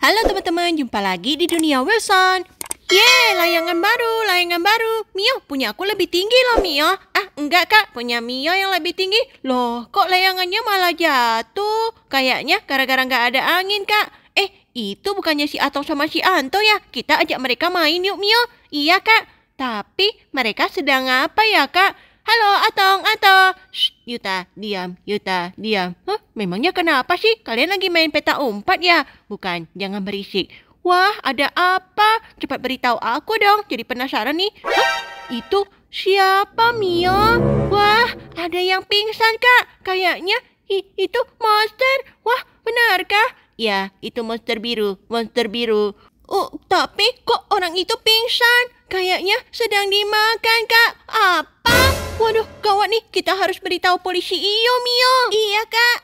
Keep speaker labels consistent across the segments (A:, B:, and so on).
A: Halo teman-teman, jumpa lagi di dunia Wilson. Yeay, layangan baru, layangan baru. Mio, punya aku lebih tinggi loh Mio. Ah, enggak kak, punya Mio yang lebih tinggi. Loh, kok layangannya malah jatuh? Kayaknya gara-gara nggak ada angin kak. Eh, itu bukannya si Atong sama si Anto ya? Kita ajak mereka main yuk Mio. Iya kak, tapi mereka sedang apa ya kak? Halo, Atong, Atong. Shh, Yuta, diam, Yuta, diam. Hah, memangnya kenapa sih? Kalian lagi main peta umpat ya? Bukan, jangan berisik. Wah, ada apa? Cepat beritahu aku dong, jadi penasaran nih. Hah, itu siapa, Mio? Wah, ada yang pingsan, Kak. Kayaknya I, itu monster. Wah, benarkah? Ya, itu monster biru, monster biru. Oh, tapi kok orang itu pingsan? Kayaknya sedang dimakan, Kak. Apa? Waduh, gawat nih. Kita harus beritahu polisi Iyo, Mio. Iya, Kak.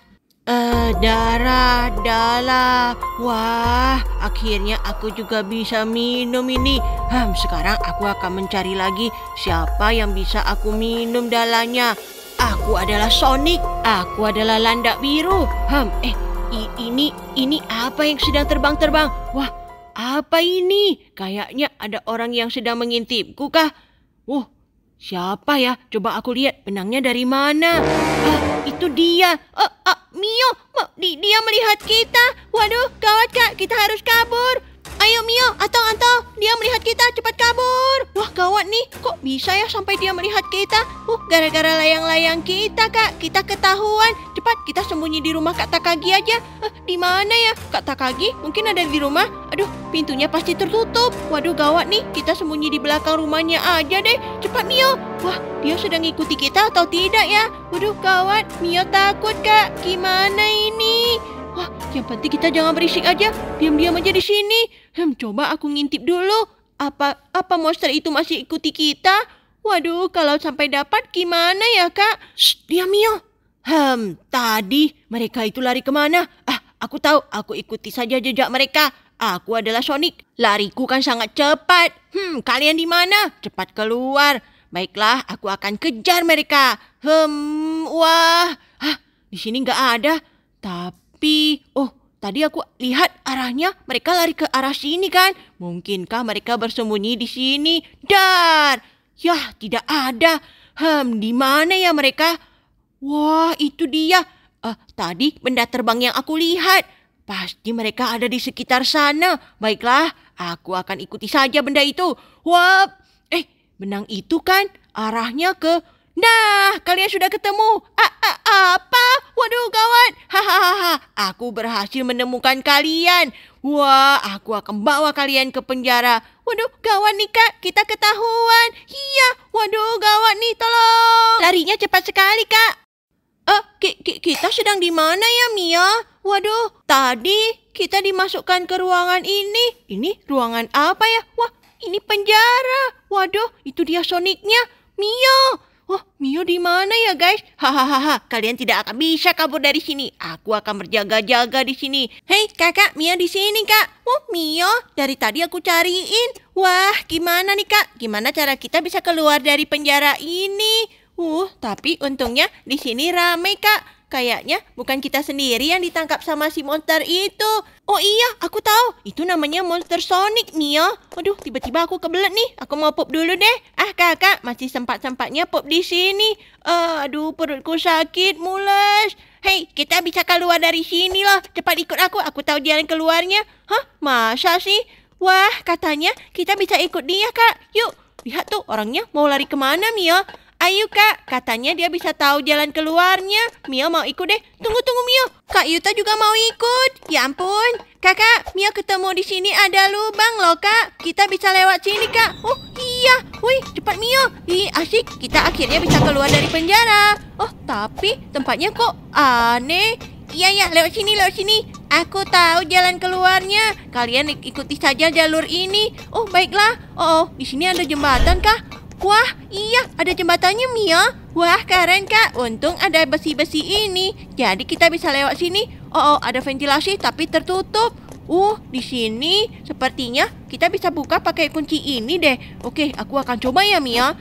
A: Eh, uh, darah, darah. Wah, akhirnya aku juga bisa minum ini. Hmm, sekarang aku akan mencari lagi siapa yang bisa aku minum dalanya. Aku adalah Sonic. Aku adalah Landak biru. Hmm, eh, ini, ini apa yang sedang terbang-terbang? Wah, apa ini? Kayaknya ada orang yang sedang mengintipku kah? Wah, Siapa ya? Coba aku lihat benangnya dari mana. Ah, itu dia. Ah, ah, Mio, di, dia melihat kita. Waduh, gawat kak, kita harus kabur. Ayo Mio, atau atau dia melihat kita cepat kabur. Wah gawat nih, kok bisa ya sampai dia melihat kita? Uh, gara-gara layang-layang kita kak, kita ketahuan. Cepat kita sembunyi di rumah Kak Takagi aja. Eh, di mana ya? Kak Takagi mungkin ada di rumah. Aduh, pintunya pasti tertutup. Waduh gawat nih, kita sembunyi di belakang rumahnya aja deh. Cepat Mio. Wah, dia sedang ngikuti kita atau tidak ya? Waduh gawat, Mio takut kak. Gimana ini? Wah, yang penting kita jangan berisik aja. Diam-diam aja di sini. Hmm, coba aku ngintip dulu. Apa apa monster itu masih ikuti kita? Waduh, kalau sampai dapat gimana ya, Kak? Shh, diam, Mio. Hmm, tadi mereka itu lari kemana? Ah, aku tahu. Aku ikuti saja jejak mereka. Aku adalah Sonic. Lariku kan sangat cepat. Hmm, kalian di mana? Cepat keluar. Baiklah, aku akan kejar mereka. Hmm, wah, ah di sini nggak ada. Tapi tapi oh tadi aku lihat arahnya mereka lari ke arah sini kan? Mungkinkah mereka bersembunyi di sini? Dan, ya tidak ada. Hmm, di mana ya mereka? Wah, itu dia. Uh, tadi benda terbang yang aku lihat. Pasti mereka ada di sekitar sana. Baiklah, aku akan ikuti saja benda itu. wah eh, benang itu kan arahnya ke Nah, kalian sudah ketemu. A -a apa? Waduh, kawan. Hahaha, aku berhasil menemukan kalian. Wah, aku akan bawa kalian ke penjara. Waduh, gawat nih kak, kita ketahuan. Iya, waduh, gawat nih, tolong. Larinya cepat sekali kak. Eh, ki ki kita sedang di mana ya Mia? Waduh, tadi kita dimasukkan ke ruangan ini. Ini ruangan apa ya? Wah, ini penjara. Waduh, itu dia soniknya. Mia, Oh, Mio di mana ya guys? Hahaha, kalian tidak akan bisa kabur dari sini. Aku akan berjaga-jaga di sini. Hei kakak, Mio di sini kak. Oh, Mio, dari tadi aku cariin. Wah, gimana nih kak? Gimana cara kita bisa keluar dari penjara ini? Uh, tapi untungnya di sini ramai kak. Kayaknya bukan kita sendiri yang ditangkap sama si monster itu. Oh iya, aku tahu. Itu namanya monster Sonic, Mia. Aduh, tiba-tiba aku kebelet nih. Aku mau pop dulu deh. Ah, kakak, masih sempat-sempatnya pop di sini. Uh, aduh, perutku sakit, mules. Hei, kita bisa keluar dari sini lah. Cepat ikut aku, aku tahu jalan keluarnya. Hah, masa sih? Wah, katanya kita bisa ikut dia, kak. Yuk, lihat tuh orangnya mau lari kemana, Mia. Ayo kak, katanya dia bisa tahu jalan keluarnya. Mio mau ikut deh. Tunggu tunggu Mio. Kak Yuta juga mau ikut. Ya ampun. Kakak, Mio ketemu di sini ada lubang loh kak. Kita bisa lewat sini kak. Oh iya. Wih, cepat Mio. Ih asik. Kita akhirnya bisa keluar dari penjara. Oh tapi tempatnya kok aneh. Iya ya, lewat sini, lewat sini. Aku tahu jalan keluarnya. Kalian ikuti saja jalur ini. Oh, baiklah. Oh, oh di sini ada jembatan kak. Wah, iya, ada jembatannya, Mia. Wah, keren, Kak. Untung ada besi-besi ini. Jadi kita bisa lewat sini. Oh, oh, ada ventilasi tapi tertutup. Uh, di sini sepertinya kita bisa buka pakai kunci ini deh. Oke, aku akan coba ya, Mia.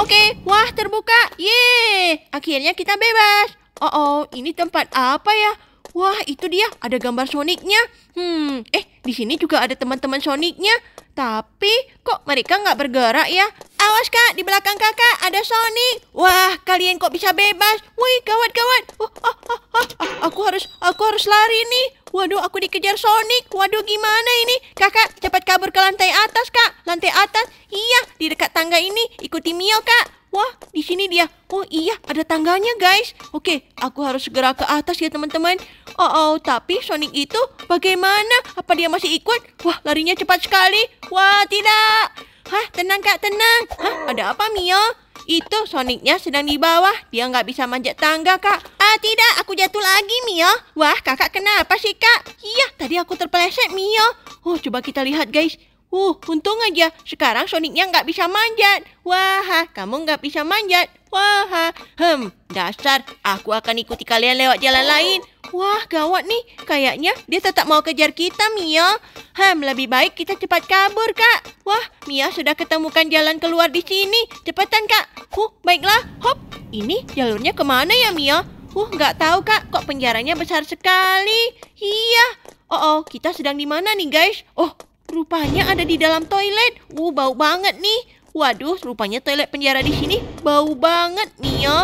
A: Oke, wah, terbuka. Yeay, akhirnya kita bebas. Oh, oh, ini tempat apa ya? Wah, itu dia. Ada gambar Sonicnya. Hmm, eh, di sini juga ada teman-teman Sonicnya. Tapi kok mereka nggak bergerak ya? Awas kak, di belakang kakak ada Sonic. Wah, kalian kok bisa bebas? Wih, gawat-gawat. Oh, oh, oh, oh, oh, aku harus, aku harus lari nih. Waduh, aku dikejar Sonic. Waduh, gimana ini? Kakak, cepat kabur ke lantai atas, kak. Lantai atas? Iya, di dekat tangga ini. Ikuti Mio, kak. Wah, di sini dia. Oh iya, ada tangganya guys. Oke, aku harus segera ke atas ya teman-teman. Oh, oh, tapi Sonic itu bagaimana? Apa dia masih ikut? Wah, larinya cepat sekali. Wah, tidak. Hah, tenang kak, tenang. Hah, ada apa Mio? Itu Sonicnya sedang di bawah. Dia nggak bisa manjat tangga kak. Ah, tidak, aku jatuh lagi Mio. Wah, kakak kenapa sih kak? Iya, tadi aku terpeleset Mio. Oh, coba kita lihat guys. Uh, untung aja. Sekarang Sonicnya nggak bisa manjat. Wah, kamu nggak bisa manjat. Wah, hem, dasar. Aku akan ikuti kalian lewat jalan lain. Wah, gawat nih. Kayaknya dia tetap mau kejar kita, Mia. Hem, lebih baik kita cepat kabur, Kak. Wah, Mia sudah ketemukan jalan keluar di sini. Cepetan, Kak. Uh, baiklah. Hop, ini jalurnya kemana ya, Mia? Uh, nggak tahu, Kak. Kok penjaranya besar sekali? Iya. Oh, oh, kita sedang di mana nih, guys? Oh, Rupanya ada di dalam toilet. Uh, bau banget nih. Waduh, rupanya toilet penjara di sini bau banget, Mio. Ya.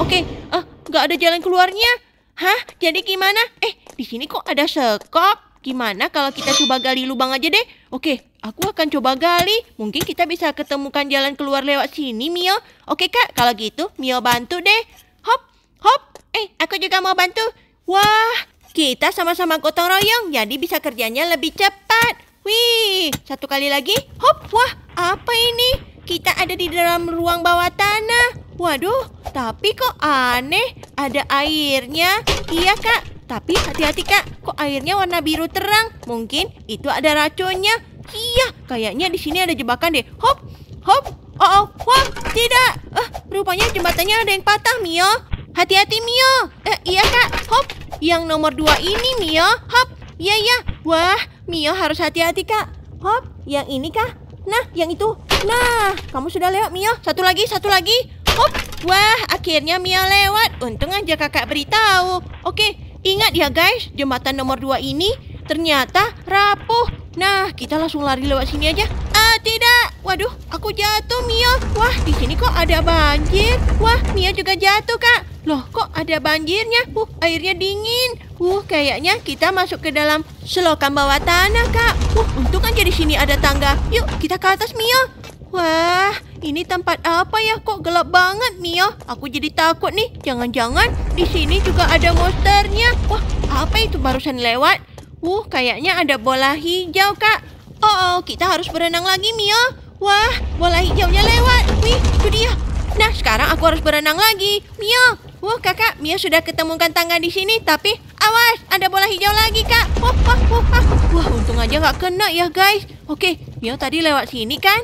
A: Oke, eh, nggak ada jalan keluarnya. Hah? Jadi gimana? Eh, di sini kok ada sekop. Gimana kalau kita coba gali lubang aja deh? Oke, aku akan coba gali. Mungkin kita bisa ketemukan jalan keluar lewat sini, Mio. Oke, Kak. Kalau gitu, Mio bantu deh. Hop, hop. Eh, aku juga mau bantu. Wah, kita sama-sama gotong royong. Jadi bisa kerjanya lebih cepat. Wih, satu kali lagi. Hop, wah, apa ini? Kita ada di dalam ruang bawah tanah. Waduh, tapi kok aneh. Ada airnya. Iya, Kak. Tapi hati-hati, Kak. Kok airnya warna biru terang? Mungkin itu ada racunnya. Iya, kayaknya di sini ada jebakan deh. Hop, hop. Oh, oh, wah, tidak. Eh, rupanya jembatannya ada yang patah, Mio. Hati-hati, Mio. Eh, iya, Kak. Hop, yang nomor dua ini, Mio. Hop, iya, iya. Wah, Mio harus hati-hati, Kak. Hop, yang ini kak. Nah, yang itu. Nah, kamu sudah lewat, Mio. Satu lagi, satu lagi. Hop. Wah, akhirnya Mio lewat. Untung aja kakak beritahu. Oke, ingat ya guys, jembatan nomor dua ini ternyata rapuh. Nah, kita langsung lari lewat sini aja. Ah, tidak. Waduh, aku jatuh, Mio. Wah, di sini kok ada banjir. Wah, Mio juga jatuh, Kak. Loh, kok ada banjirnya? Uh, airnya dingin. Wuh, kayaknya kita masuk ke dalam selokan bawah tanah, Kak. Wuh, untung aja di sini ada tangga. Yuk, kita ke atas, Mio. Wah, ini tempat apa ya? Kok gelap banget, Mio? Aku jadi takut nih. Jangan-jangan di sini juga ada monsternya. Wah, apa itu barusan lewat? Wuh, kayaknya ada bola hijau, Kak. Oh, oh kita harus berenang lagi, Mio. Wah, bola hijaunya lewat. Wih, itu dia. Nah, sekarang aku harus berenang lagi. Mio, Wah kakak, Mia sudah ketemukan tangga di sini, tapi awas ada bola hijau lagi kak. Wah, wah, wah, wah. wah untung aja nggak kena ya guys. Oke, Mia tadi lewat sini kan?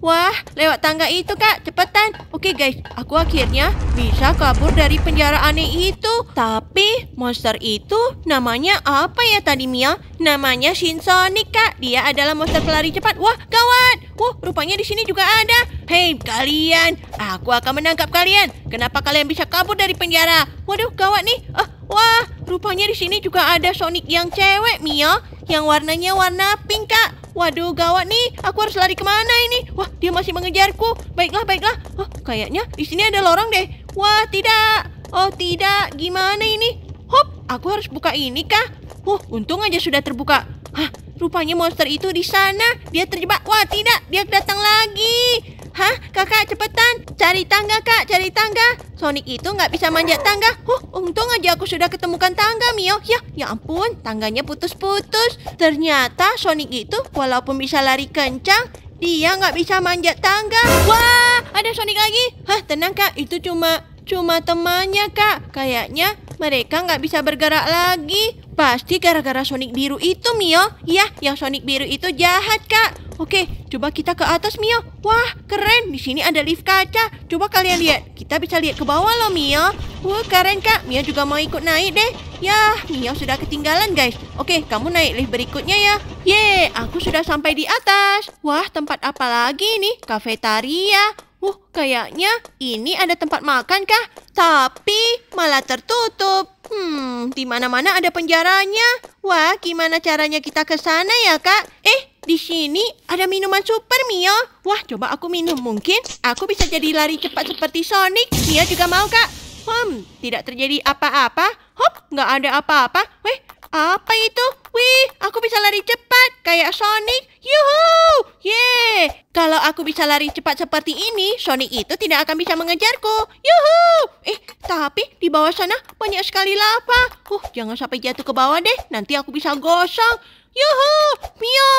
A: Wah, lewat tangga itu kak, cepetan. Oke guys, aku akhirnya bisa kabur dari penjara aneh itu. Tapi monster itu namanya apa ya tadi Mia? Namanya Shinsonic kak. Dia adalah monster pelari cepat. Wah, kawan. Wah, orangnya di sini juga ada. Hei, kalian, aku akan menangkap kalian. Kenapa kalian bisa kabur dari penjara? Waduh, gawat nih. Uh, wah, rupanya di sini juga ada Sonic yang cewek, Mio. Yang warnanya warna pink, Kak. Waduh, gawat nih. Aku harus lari kemana ini? Wah, dia masih mengejarku. Baiklah, baiklah. Oh, kayaknya di sini ada lorong deh. Wah, tidak. Oh, tidak. Gimana ini? Hop, aku harus buka ini kak. Wah, oh, untung aja sudah terbuka. Hah, Rupanya monster itu di sana. Dia terjebak. Wah, tidak. Dia datang lagi. Hah? Kakak, cepetan. Cari tangga, Kak. Cari tangga. Sonic itu nggak bisa manjat tangga. Huh, untung aja aku sudah ketemukan tangga, Mio. Ya, ya ampun. Tangganya putus-putus. Ternyata Sonic itu walaupun bisa lari kencang, dia nggak bisa manjat tangga. Wah, ada Sonic lagi. Hah, tenang, Kak. Itu cuma Cuma temannya, Kak. Kayaknya mereka nggak bisa bergerak lagi. Pasti gara-gara Sonic biru itu, Mio. Iya, yang Sonic biru itu jahat, Kak. Oke, coba kita ke atas, Mio. Wah, keren. Di sini ada lift kaca. Coba kalian lihat. Kita bisa lihat ke bawah loh, Mio. Wah, keren, Kak. Mio juga mau ikut naik deh. Yah, Mio sudah ketinggalan, guys. Oke, kamu naik lift berikutnya ya. Yeay, aku sudah sampai di atas. Wah, tempat apa lagi ini? Kafetaria. Wuh kayaknya ini ada tempat makan kah? Tapi malah tertutup. Hmm, di mana-mana ada penjaranya. Wah, gimana caranya kita ke sana ya, Kak? Eh, di sini ada minuman super, Mio. Wah, coba aku minum. Mungkin aku bisa jadi lari cepat seperti Sonic. Dia juga mau, Kak. Hmm, tidak terjadi apa-apa. Hop, nggak ada apa-apa. Weh, apa itu? Wih, aku bisa lari cepat kayak Sonic. Yuhu! Yeay! Kalau aku bisa lari cepat seperti ini, Sonic itu tidak akan bisa mengejarku. Yuhu! Eh, tapi di bawah sana banyak sekali lava. Huh, jangan sampai jatuh ke bawah deh. Nanti aku bisa gosong. Yuhu! Mio!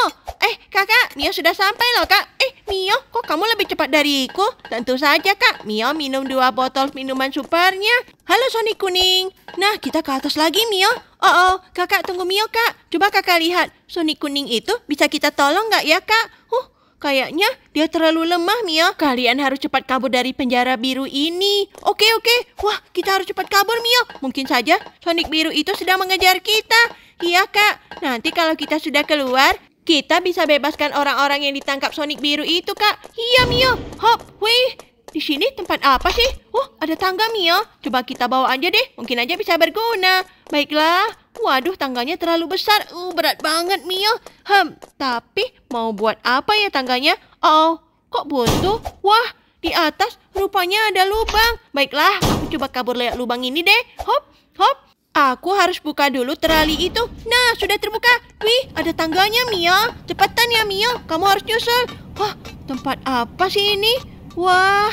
A: Eh, kakak, Mio sudah sampai loh, kak. Eh, Mio, kok kamu lebih cepat dariku? Tentu saja, kak. Mio minum dua botol minuman supernya. Halo, Sonic Kuning. Nah, kita ke atas lagi, Mio. Oh, oh, kakak tunggu Mio kak. Coba kakak lihat, Sonic kuning itu bisa kita tolong nggak ya kak? Huh, Kayaknya dia terlalu lemah, Mio. Kalian harus cepat kabur dari penjara biru ini. Oke, oke. Wah, kita harus cepat kabur, Mio. Mungkin saja Sonic biru itu sedang mengejar kita. Iya, Kak. Nanti kalau kita sudah keluar, kita bisa bebaskan orang-orang yang ditangkap Sonic biru itu, Kak. Iya, Mio. Hop, wih. Di sini tempat apa sih? Uh ada tangga, Mio. Coba kita bawa aja deh. Mungkin aja bisa berguna. Baiklah. Waduh, tangganya terlalu besar. Uh, berat banget, Mio. Hem, tapi mau buat apa ya tangganya? Oh, kok buntu? Wah, di atas rupanya ada lubang. Baiklah, aku coba kabur lewat lubang ini deh. Hop, hop. Aku harus buka dulu terali itu. Nah, sudah terbuka. Wih, ada tangganya, Mio. Cepetan ya, Mio. Kamu harus nyusul. Wah, tempat apa sih ini? Wah,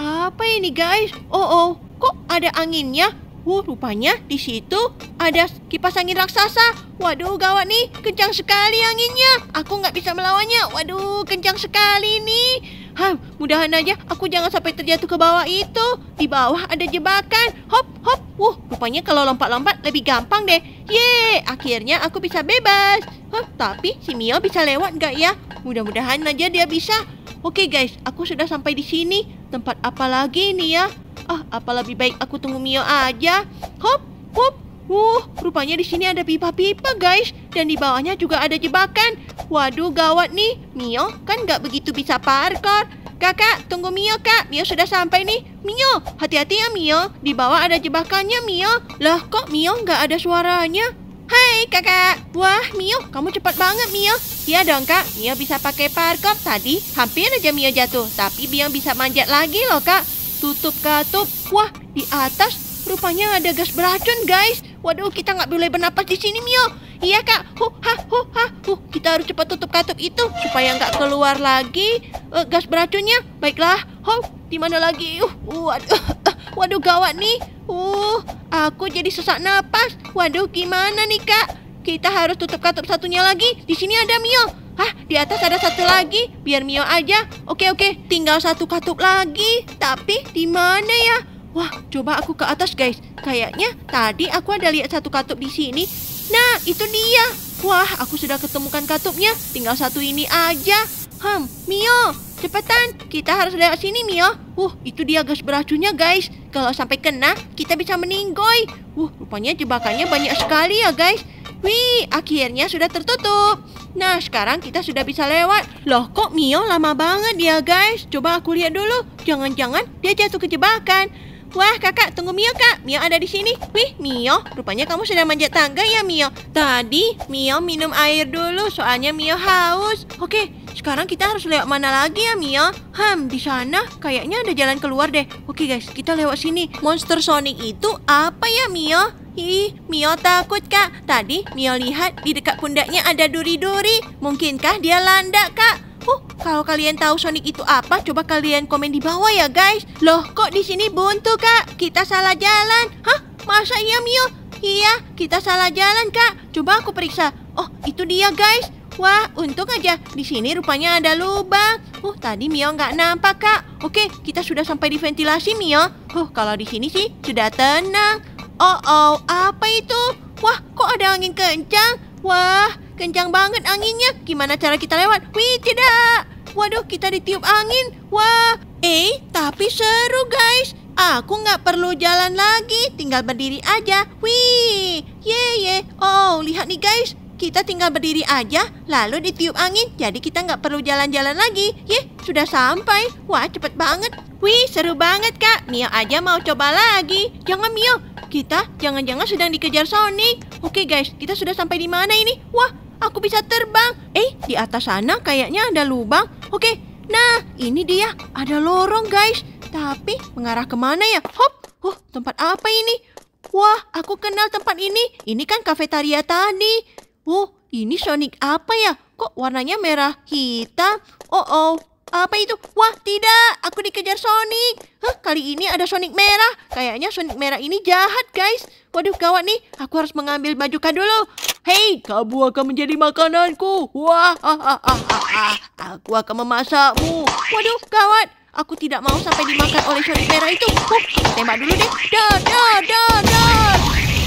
A: apa ini, guys? Oh, oh. Kok ada anginnya? Wuh, oh, rupanya di situ ada kipas angin raksasa. Waduh, gawat nih. Kencang sekali anginnya. Aku nggak bisa melawannya. Waduh, kencang sekali nih. Hah, mudahan aja aku jangan sampai terjatuh ke bawah itu. Di bawah ada jebakan. Hop, hop. Wuh, rupanya kalau lompat-lompat lebih gampang deh. Ye, akhirnya aku bisa bebas. Hah, tapi si Mio bisa lewat nggak ya? Mudah-mudahan aja dia bisa. Oke guys, aku sudah sampai di sini. Tempat apa lagi nih ya? Ah, apa lebih baik aku tunggu Mio aja? Hop, hop. Wuh, rupanya di sini ada pipa-pipa, guys. Dan di bawahnya juga ada jebakan. Waduh, gawat nih. Mio kan nggak begitu bisa parkour. Kakak, tunggu Mio, Kak. Mio sudah sampai nih. Mio, hati-hati ya, Mio. Di bawah ada jebakannya, Mio. Lah, kok Mio nggak ada suaranya? Hai, Kakak. Wah, Mio, kamu cepat banget, Mio. Iya dong, Kak. Mio bisa pakai parkour. Tadi hampir aja Mio jatuh. Tapi Mio bisa manjat lagi loh, Kak tutup katup. Wah, di atas rupanya ada gas beracun, guys. Waduh, kita nggak boleh bernapas di sini, Mio. Iya, Kak. Hu, ha, hu, ha, Hu. Kita harus cepat tutup katup itu supaya nggak keluar lagi uh, gas beracunnya. Baiklah. Huh, di mana lagi? Uh, waduh, waduh gawat nih. Uh, aku jadi sesak napas. Waduh, gimana nih, Kak? Kita harus tutup katup satunya lagi. Di sini ada Mio. Hah, di atas ada satu lagi. Biar Mio aja. Oke, oke. Tinggal satu katup lagi. Tapi di mana ya? Wah, coba aku ke atas, guys. Kayaknya tadi aku ada lihat satu katup di sini. Nah, itu dia. Wah, aku sudah ketemukan katupnya. Tinggal satu ini aja. Hmm, Mio, cepetan. Kita harus lewat sini, Mio. Uh, itu dia gas beracunnya, guys. Kalau sampai kena, kita bisa meninggoy. Uh, rupanya jebakannya banyak sekali ya, guys. Wih, akhirnya sudah tertutup. Nah, sekarang kita sudah bisa lewat. Loh, kok Mio lama banget ya, guys? Coba aku lihat dulu. Jangan-jangan dia jatuh ke jebakan. Wah, kakak, tunggu Mio, kak. Mio ada di sini. Wih, Mio, rupanya kamu sudah manjat tangga ya, Mio. Tadi, Mio minum air dulu, soalnya Mio haus. Oke, sekarang kita harus lewat mana lagi ya, Mio? Ham, di sana kayaknya ada jalan keluar deh. Oke, guys, kita lewat sini. Monster Sonic itu apa ya, Mio? Ih, Mio takut kak. Tadi Mio lihat di dekat pundaknya ada duri-duri. Mungkinkah dia landak kak? Uh, kalau kalian tahu Sonic itu apa, coba kalian komen di bawah ya guys. Loh, kok di sini buntu kak? Kita salah jalan. Hah? Masa iya Mio? Iya, kita salah jalan kak. Coba aku periksa. Oh, itu dia guys. Wah, untung aja. Di sini rupanya ada lubang. Uh, tadi Mio nggak nampak, Kak. Oke, kita sudah sampai di ventilasi, Mio. Uh, kalau di sini sih sudah tenang. Oh, oh, apa itu? Wah, kok ada angin kencang? Wah, kencang banget anginnya. Gimana cara kita lewat? Wih, tidak. Waduh, kita ditiup angin. Wah, eh, tapi seru guys. Aku nggak perlu jalan lagi, tinggal berdiri aja. Wih, ye ye. Oh, lihat nih guys, kita tinggal berdiri aja, lalu ditiup angin. Jadi kita nggak perlu jalan-jalan lagi. Yeh, sudah sampai. Wah, cepet banget. Wih, seru banget, Kak. Mio aja mau coba lagi. Jangan, Mio. Kita jangan-jangan sedang dikejar Sonic. Oke, guys. Kita sudah sampai di mana ini? Wah, aku bisa terbang. Eh, di atas sana kayaknya ada lubang. Oke, nah ini dia. Ada lorong, guys. Tapi mengarah kemana ya? Hop! Huh, oh, tempat apa ini? Wah, aku kenal tempat ini. Ini kan kafetaria tadi. Oh, ini Sonic apa ya? Kok warnanya merah hitam? Oh oh, apa itu? Wah tidak, aku dikejar Sonic. Hah, kali ini ada Sonic merah. Kayaknya Sonic merah ini jahat guys. Waduh kawan nih, aku harus mengambil baju kau dulu. Hei, kamu akan menjadi makananku. Wah, ah, ah, ah, ah, ah. aku akan memasakmu. Waduh kawan aku tidak mau sampai dimakan oleh Sonic merah itu. Huh, tembak dulu deh. Dar, dar, dar, dar.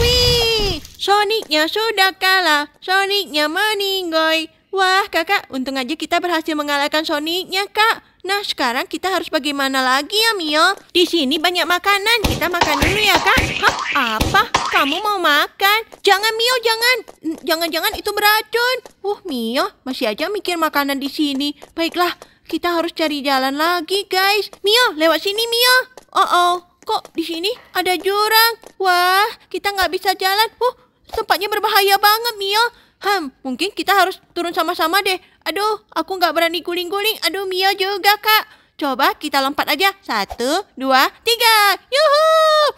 A: Wih. Sonicnya sudah kalah. Sonicnya meninggoy. Wah, kakak, untung aja kita berhasil mengalahkan Sonicnya, kak. Nah, sekarang kita harus bagaimana lagi ya, Mio? Di sini banyak makanan. Kita makan dulu ya, Kak. Hah, apa? Kamu mau makan? Jangan, Mio, jangan. Jangan-jangan itu beracun. Uh, Mio, masih aja mikir makanan di sini. Baiklah, kita harus cari jalan lagi, guys. Mio, lewat sini, Mio. Oh, oh. Kok di sini ada jurang? Wah, kita nggak bisa jalan. Uh, tempatnya berbahaya banget, Mio. Hmm, mungkin kita harus turun sama-sama deh. Aduh, aku nggak berani guling-guling. Aduh, Mio juga, Kak. Coba kita lompat aja. Satu, dua, tiga. Yuhu!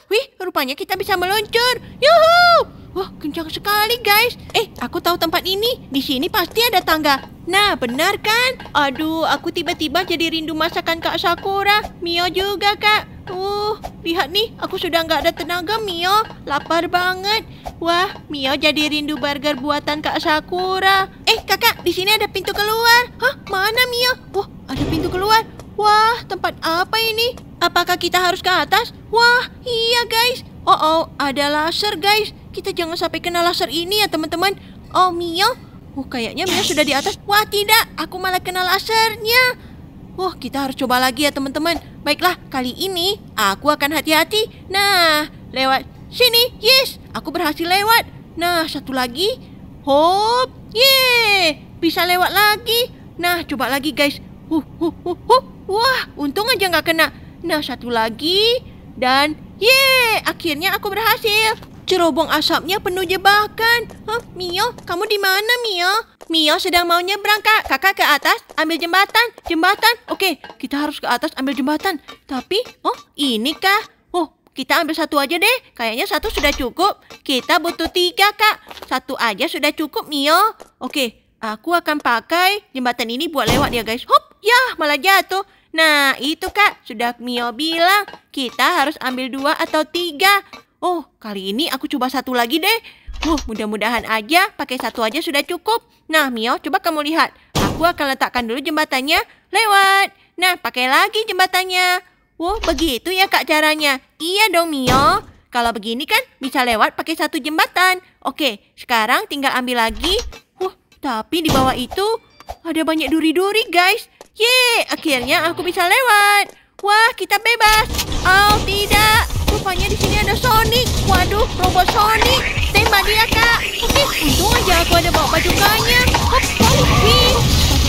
A: Wih, rupanya kita bisa meluncur. Yuhu! Wah, kencang sekali guys. Eh, aku tahu tempat ini. Di sini pasti ada tangga. Nah, benar kan? Aduh, aku tiba-tiba jadi rindu masakan Kak Sakura. Mio juga, Kak uh lihat nih, aku sudah nggak ada tenaga, Mio. Lapar banget. Wah, Mio jadi rindu burger buatan Kak Sakura. Eh, kakak, di sini ada pintu keluar. Hah, mana Mio? Wah, ada pintu keluar. Wah, tempat apa ini? Apakah kita harus ke atas? Wah, iya guys. Oh, oh, ada laser guys. Kita jangan sampai kena laser ini ya teman-teman. Oh, Mio. uh kayaknya Mio sudah di atas. Wah, tidak. Aku malah kena lasernya. Wah, kita harus coba lagi ya teman-teman. Baiklah, kali ini aku akan hati-hati. Nah, lewat sini. Yes, aku berhasil lewat. Nah, satu lagi. Hop, ye, bisa lewat lagi. Nah, coba lagi guys. Huh, huh, huh, huh. Wah, untung aja nggak kena. Nah, satu lagi. Dan ye, akhirnya aku berhasil. Cerobong asapnya penuh jebakan. Huh, Mio, kamu di mana Mio? Mio sedang mau nyebrang kak. Kakak ke atas, ambil jembatan, jembatan. Oke, kita harus ke atas ambil jembatan. Tapi, oh ini kak. Oh, kita ambil satu aja deh. Kayaknya satu sudah cukup. Kita butuh tiga kak. Satu aja sudah cukup Mio. Oke, aku akan pakai jembatan ini buat lewat ya guys. Hop, yah malah jatuh. Nah, itu kak, sudah Mio bilang kita harus ambil dua atau tiga. Oh, kali ini aku coba satu lagi deh. Oh, mudah-mudahan aja pakai satu aja sudah cukup. Nah, Mio, coba kamu lihat. Aku akan letakkan dulu jembatannya lewat. Nah, pakai lagi jembatannya. Wow, oh, begitu ya kak caranya. Iya dong, Mio. Kalau begini kan bisa lewat pakai satu jembatan. Oke, sekarang tinggal ambil lagi. Wah, oh, tapi di bawah itu ada banyak duri-duri, guys. Yeay, akhirnya aku bisa lewat. Wah, kita bebas. Oh, tidak. Rupanya di sini ada Sonic. Waduh, robot Sonic. Tembak dia, Kak. Oke Untung aja aku ada bawa bajukannya. Hop, hop, Satu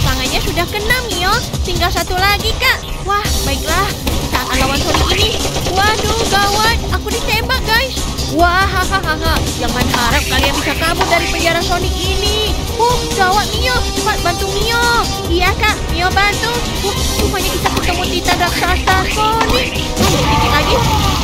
A: tangannya sudah kena, Mio. Tinggal satu lagi, Kak. Wah, baiklah. Kita akan lawan Sonic ini. Waduh, gawat. Aku ditembak, guys. Wah, hahaha, jangan harap kalian bisa kabur dari penjara Sonic ini. Huh, gawat Mio, cepat bantu Mio. Iya kak, Mio bantu. Huh, rupanya kita ketemu Titan Raksasa Sonic. Uh, sedikit lagi.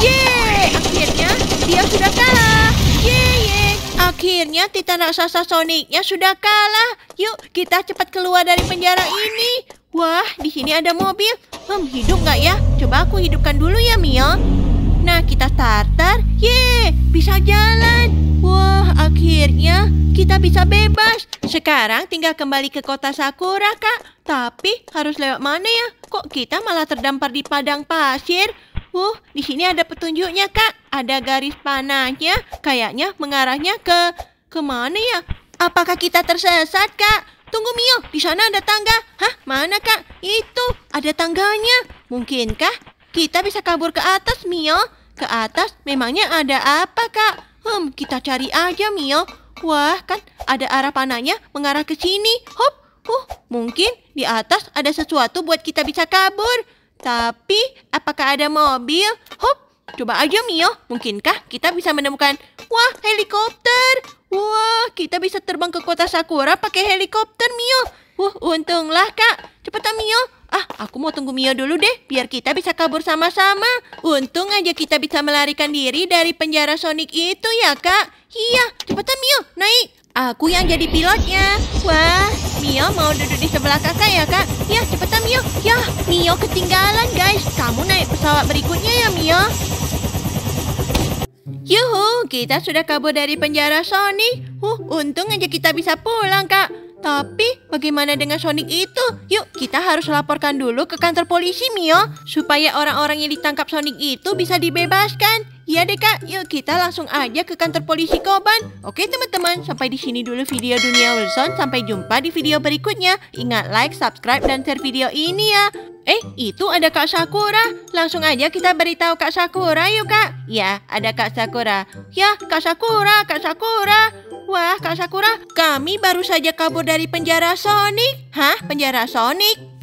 A: Yeay, akhirnya dia sudah kalah. Yeay, Akhirnya Titan Raksasa Sonicnya sudah kalah. Yuk, kita cepat keluar dari penjara ini. Wah, di sini ada mobil. Hmm, hidup nggak ya? Coba aku hidupkan dulu ya, Mio. Nah, kita starter. Ye, bisa jalan. Wah, akhirnya kita bisa bebas. Sekarang tinggal kembali ke kota Sakura, Kak. Tapi harus lewat mana ya? Kok kita malah terdampar di padang pasir? Uh, di sini ada petunjuknya, Kak. Ada garis panahnya. Kayaknya mengarahnya ke... Kemana ya? Apakah kita tersesat, Kak? Tunggu Mio, di sana ada tangga. Hah, mana kak? Itu, ada tangganya. Mungkinkah kita bisa kabur ke atas, Mio. Ke atas memangnya ada apa, Kak? Hmm, kita cari aja, Mio. Wah, kan ada arah panahnya mengarah ke sini. Hop, huh, mungkin di atas ada sesuatu buat kita bisa kabur. Tapi, apakah ada mobil? Hop, coba aja Mio. Mungkinkah kita bisa menemukan... Wah, helikopter. Wah, kita bisa terbang ke kota Sakura pakai helikopter, Mio. Wah, untunglah, Kak. Cepetan, Mio. Ah, aku mau tunggu Mio dulu deh, biar kita bisa kabur sama-sama. Untung aja kita bisa melarikan diri dari penjara Sonic itu ya, Kak. Iya, cepetan Mio, naik. Aku yang jadi pilotnya. Wah, Mio mau duduk di sebelah kakak ya, Kak? iya cepetan Mio. Ya, Mio ketinggalan, guys. Kamu naik pesawat berikutnya ya, Mio. Yuhu, kita sudah kabur dari penjara Sonic. Huh, untung aja kita bisa pulang, Kak. Tapi bagaimana dengan Sonic itu? Yuk kita harus laporkan dulu ke kantor polisi Mio supaya orang-orang yang ditangkap Sonic itu bisa dibebaskan. Iya deh kak, yuk kita langsung aja ke kantor polisi Koban. Oke teman-teman, sampai di sini dulu video Dunia Wilson. Sampai jumpa di video berikutnya. Ingat like, subscribe, dan share video ini ya. Eh, itu ada Kak Sakura. Langsung aja kita beritahu Kak Sakura yuk kak. Ya, ada Kak Sakura. Ya, Kak Sakura, Kak Sakura. Wah, Kak Sakura, kami baru saja kabur dari penjara Sonic. Hah, penjara Sonic?